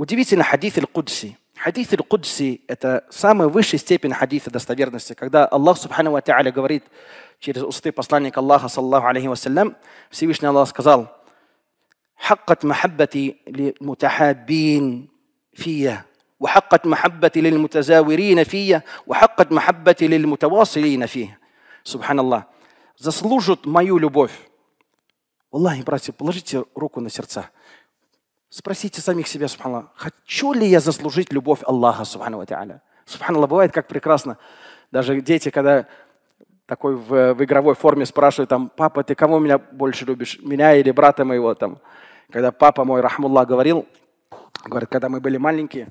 Удивительно хадис Аль-Кудси. Хадис Аль-Кудси – это самая высшая степень хадиса достоверности, когда Аллах Субхану Ва говорит через усты посланника Аллаха, саллаху алейхи вассалям, Всевышний Аллах сказал, «Хаккат махаббати ли мутахаббин фия, وحقت محبتي للمتزاورين فيه وحقت محبتي للمتواصلين فيه سبحان الله заслужит мою любовь والله братья, положите руку на сердце Спросите самих себя, субханаллах, хочу ли я заслужить любовь Аллаха, субхану ва Субханаллах, бывает как прекрасно. Даже дети, когда такой в, в игровой форме спрашивают, там, папа, ты кого меня больше любишь, меня или брата моего? Там, когда папа мой, Рахмулла, говорил, говорит, когда мы были маленькие,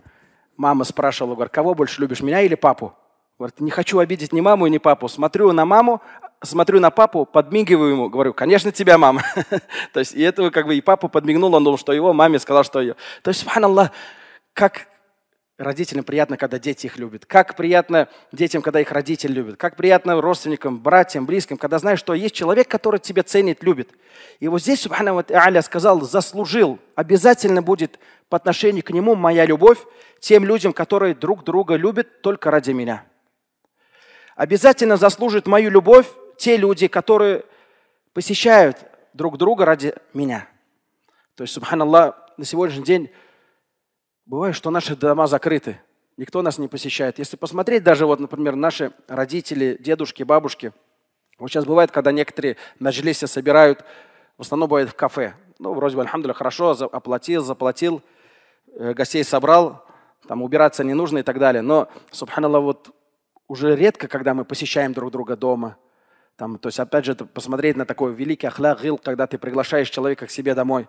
мама спрашивала, говорит, кого больше любишь, меня или папу? Говорит, не хочу обидеть ни маму, ни папу. Смотрю на маму, смотрю на папу, подмигиваю ему, говорю, конечно, тебя, мама. То есть, и этого как бы и папу подмигнул, он думал, что его, маме сказал, что ее. То есть, субханаллах, как родителям приятно, когда дети их любят. Как приятно детям, когда их родители любят. Как приятно родственникам, братьям, близким, когда знаешь, что есть человек, который тебя ценит, любит. И вот здесь, субхану вот аля сказал, заслужил. Обязательно будет по отношению к нему моя любовь тем людям, которые друг друга любят только ради меня. Обязательно заслужит мою любовь те люди, которые посещают друг друга ради меня. То есть, субханаллах, на сегодняшний день бывает, что наши дома закрыты. Никто нас не посещает. Если посмотреть даже, вот, например, наши родители, дедушки, бабушки. Вот сейчас бывает, когда некоторые на маджлисы собирают, в основном бывает в кафе. Ну, вроде бы, альхамдуля, хорошо, оплатил, заплатил, э, гостей собрал, там убираться не нужно и так далее. Но, субханаллах, вот уже редко, когда мы посещаем друг друга дома – там, то есть, опять же, посмотреть на такой великий ахляг, когда ты приглашаешь человека к себе домой.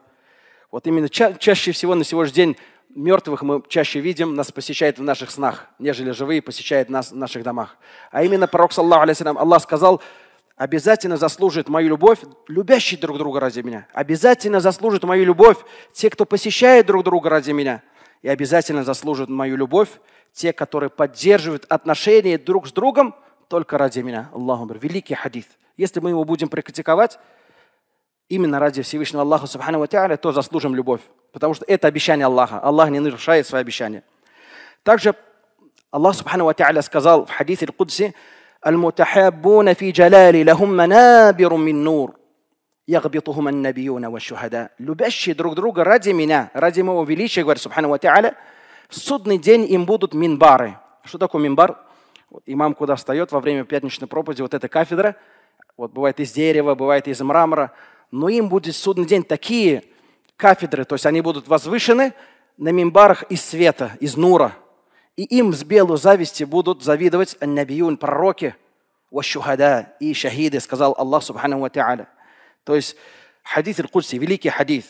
Вот именно ча- чаще всего на сегодняшний день мертвых мы чаще видим, нас посещает в наших снах, нежели живые посещают нас в наших домах. А именно пророк, саллаху Аллах сказал, обязательно заслужит мою любовь, любящие друг друга ради меня. Обязательно заслужит мою любовь те, кто посещает друг друга ради меня. И обязательно заслужит мою любовь те, которые поддерживают отношения друг с другом – только ради меня. Аллаху Великий хадис. Если мы его будем практиковать, именно ради Всевышнего Аллаха Субхану Тааля, то заслужим любовь. Потому что это обещание Аллаха. Аллах не нарушает свои обещания. Также Аллах Субхану Тааля сказал в хадисе Аль-Кудси, المتحابون في جلال لهم منابر من نور يغبطهم النبيون والشهداء любящие друг друга ради меня ради моего величия говорит Субхану Ва в судный день им будут минбары что такое минбар имам куда встает во время пятничной проповеди, вот эта кафедра, вот бывает из дерева, бывает из мрамора, но им будет судный день такие кафедры, то есть они будут возвышены на мимбарах из света, из нура. И им с белу зависти будут завидовать аннабиюн, пророки, вашухада и шахиды, сказал Аллах Субхану Ва То есть хадис иль великий хадис.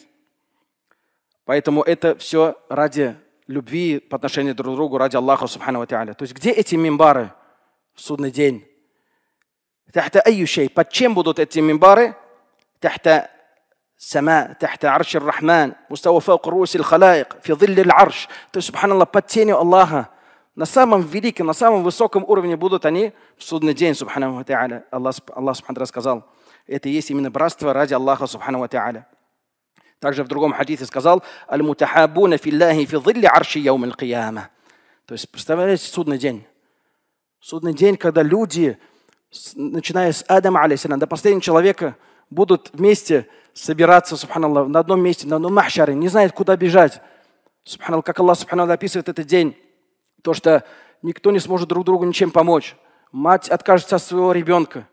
Поэтому это все ради любви по отношению друг к другу ради Аллаха Субхану Тааля. То есть где эти мимбары в судный день? Тахта аюшей. Под чем будут эти мимбары? Тахта сама, тахта арш рахман мустава фаук руси халаик, фи зилль арш. То есть, субханаллах, под тенью Аллаха. На самом великом, на самом высоком уровне будут они в судный день, субхану Тааля. Аллах, Аллах Субхану сказал. Это есть именно братство ради Аллаха Субхану Тааля. Также в другом хадисе сказал «Аль-мутахабуна филлахи фи зилли арши яум кияма». То есть, представляете, судный день. Судный день, когда люди, начиная с Адама, алейсалям, до последнего человека, будут вместе собираться, субханаллах, на одном месте, на одном махшаре, не знают, куда бежать. Субханаллах, как Аллах, субханаллах, описывает этот день, то, что никто не сможет друг другу ничем помочь. Мать откажется от своего ребенка.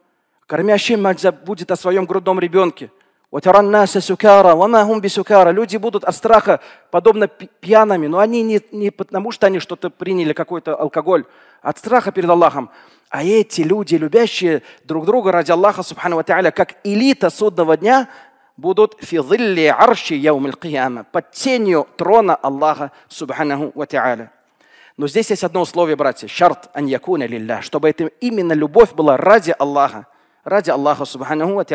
Кормящая мать забудет о своем грудном ребенке. Ватараннаса сукара, вамахум бисукара. Люди будут от страха подобно пьяными, но они не, не потому, что они что-то приняли, какой-то алкоголь, а от страха перед Аллахом. А эти люди, любящие друг друга ради Аллаха, субхану ва как элита судного дня, будут физилли арши яумил кияма, под тенью трона Аллаха, субхану ва Но здесь есть одно условие, братья, шарт ан якуна лилля, чтобы это именно любовь была ради Аллаха, ради Аллаха, субхану ва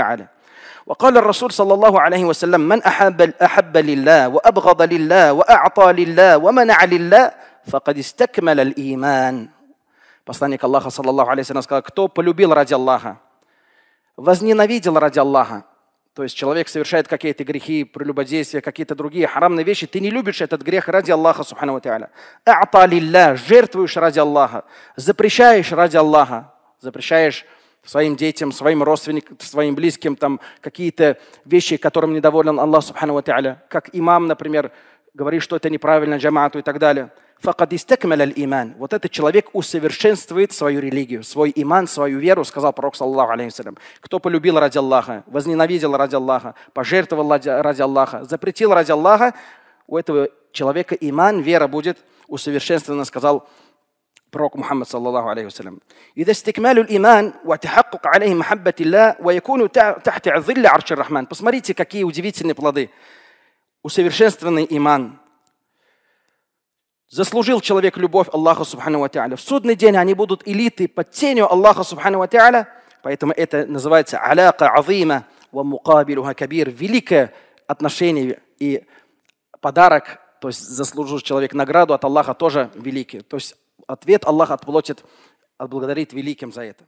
وقال الرسول صلى الله عليه وسلم من أحب, أحب لله وأبغض لله وأعطى لله ومنع لله فقد استكمل الإيمان Посланник Аллаха, саллаллаху алейхи сказал, кто полюбил ради Аллаха, возненавидел ради Аллаха, то есть человек совершает какие-то грехи, прелюбодеиствия какие какие-то другие харамные вещи, ты не любишь этот грех ради Аллаха, субхану тааля. А'та лилля, жертвуешь ради Аллаха, запрещаешь ради Аллаха, запрещаешь своим детям, своим родственникам, своим близким, там какие-то вещи, которым недоволен Аллах Субхану Ва Как имам, например, говорит, что это неправильно, джамату и так далее. иман. Вот этот человек усовершенствует свою религию, свой иман, свою веру, сказал пророк, саллаху алейхиссалям. Кто полюбил ради Аллаха, возненавидел ради Аллаха, пожертвовал ради Аллаха, запретил ради Аллаха, у этого человека иман, вера будет усовершенствована, сказал بروك محمد صلى الله عليه وسلم إذا استكمال الإيمان وتحقق عليه محبة الله ويكون تحت ظل عرش الرحمن посмотрите какие удивительные плоды усовершенствованный иман заслужил человек любовь Аллаха Субхану Ва Тааля. В судный день они будут элиты под тенью Аллаха Субхану Ва Тааля, поэтому это называется аляка азима ва мукабилюха кабир, великое отношение и подарок, то есть заслужил человек награду от Аллаха тоже великий. То есть ответ Аллах отплатит, отблагодарит великим за это.